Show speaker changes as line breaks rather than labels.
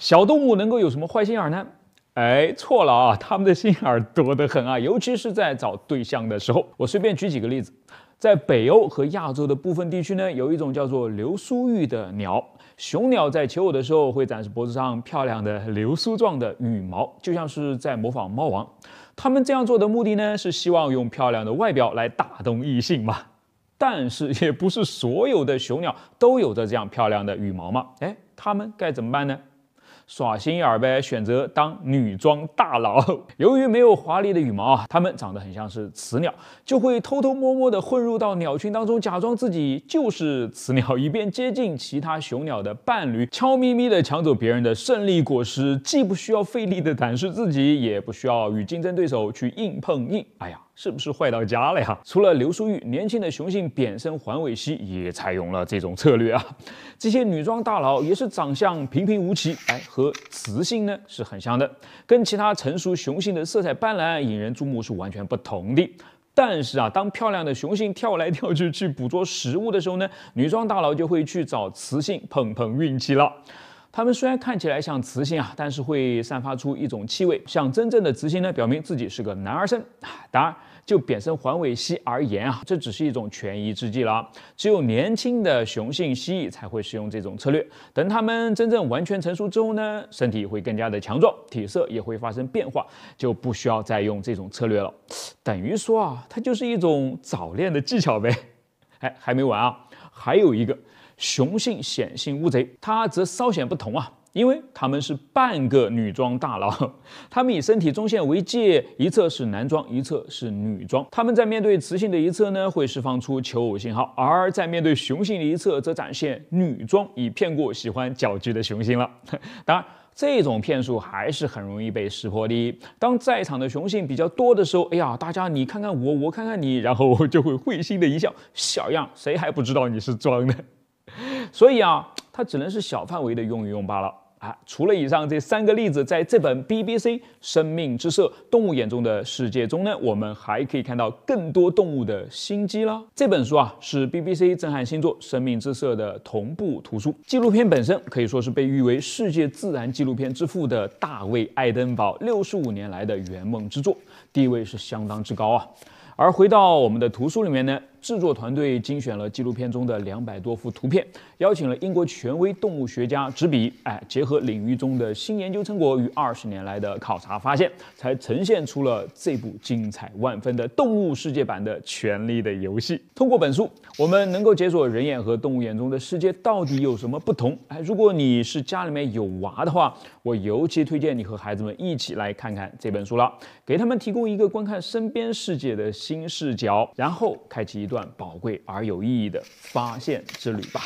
小动物能够有什么坏心眼呢？哎，错了啊，它们的心眼多得很啊，尤其是在找对象的时候。我随便举几个例子，在北欧和亚洲的部分地区呢，有一种叫做流苏玉的鸟，雄鸟在求偶的时候会展示脖子上漂亮的流苏状的羽毛，就像是在模仿猫王。它们这样做的目的呢，是希望用漂亮的外表来打动异性嘛。但是也不是所有的雄鸟都有着这样漂亮的羽毛嘛。哎，它们该怎么办呢？耍心眼呗，选择当女装大佬。由于没有华丽的羽毛啊，它们长得很像是雌鸟，就会偷偷摸摸地混入到鸟群当中，假装自己就是雌鸟，以便接近其他雄鸟的伴侣，悄咪咪地抢走别人的胜利果实。既不需要费力地展示自己，也不需要与竞争对手去硬碰硬。哎呀！是不是坏到家了呀？除了刘淑玉，年轻的雄性扁身环尾蜥也采用了这种策略啊。这些女装大佬也是长相平平无奇，哎，和雌性呢是很像的，跟其他成熟雄性的色彩斑斓、引人注目是完全不同的。但是啊，当漂亮的雄性跳来跳去去捕捉食物的时候呢，女装大佬就会去找雌性碰碰运气了。他们虽然看起来像雌性啊，但是会散发出一种气味，像真正的雌性呢表明自己是个男儿身。当然。就贬身环尾蜥而言啊，这只是一种权宜之计了。只有年轻的雄性蜥蜴才会使用这种策略。等它们真正完全成熟之后呢，身体会更加的强壮，体色也会发生变化，就不需要再用这种策略了。等于说啊，它就是一种早恋的技巧呗。哎，还没完啊，还有一个雄性显性乌贼，它则稍显不同啊。因为他们是半个女装大佬，他们以身体中线为界，一侧是男装，一侧是女装。他们在面对雌性的一侧呢，会释放出求偶信号；而在面对雄性的一侧，则展现女装以骗过喜欢搅局的雄性了。当然，这种骗术还是很容易被识破的。当在场的雄性比较多的时候，哎呀，大家你看看我，我看看你，然后就会会心的一笑。小样，谁还不知道你是装的？所以啊，它只能是小范围的用一用罢了。啊，除了以上这三个例子，在这本 BBC《生命之色：动物眼中的世界》中呢，我们还可以看到更多动物的心机啦。这本书啊，是 BBC 震撼新作《生命之色》的同步图书。纪录片本身可以说是被誉为世界自然纪录片之父的大卫·爱登堡六十五年来的圆梦之作，地位是相当之高啊。而回到我们的图书里面呢。制作团队精选了纪录片中的两百多幅图片，邀请了英国权威动物学家执笔，哎，结合领域中的新研究成果与二十年来的考察发现，才呈现出了这部精彩万分的《动物世界版的权力的游戏》。通过本书，我们能够解锁人眼和动物眼中的世界到底有什么不同。哎，如果你是家里面有娃的话，我尤其推荐你和孩子们一起来看看这本书了，给他们提供一个观看身边世界的新视角，然后开启。一段宝贵而有意义的发现之旅吧。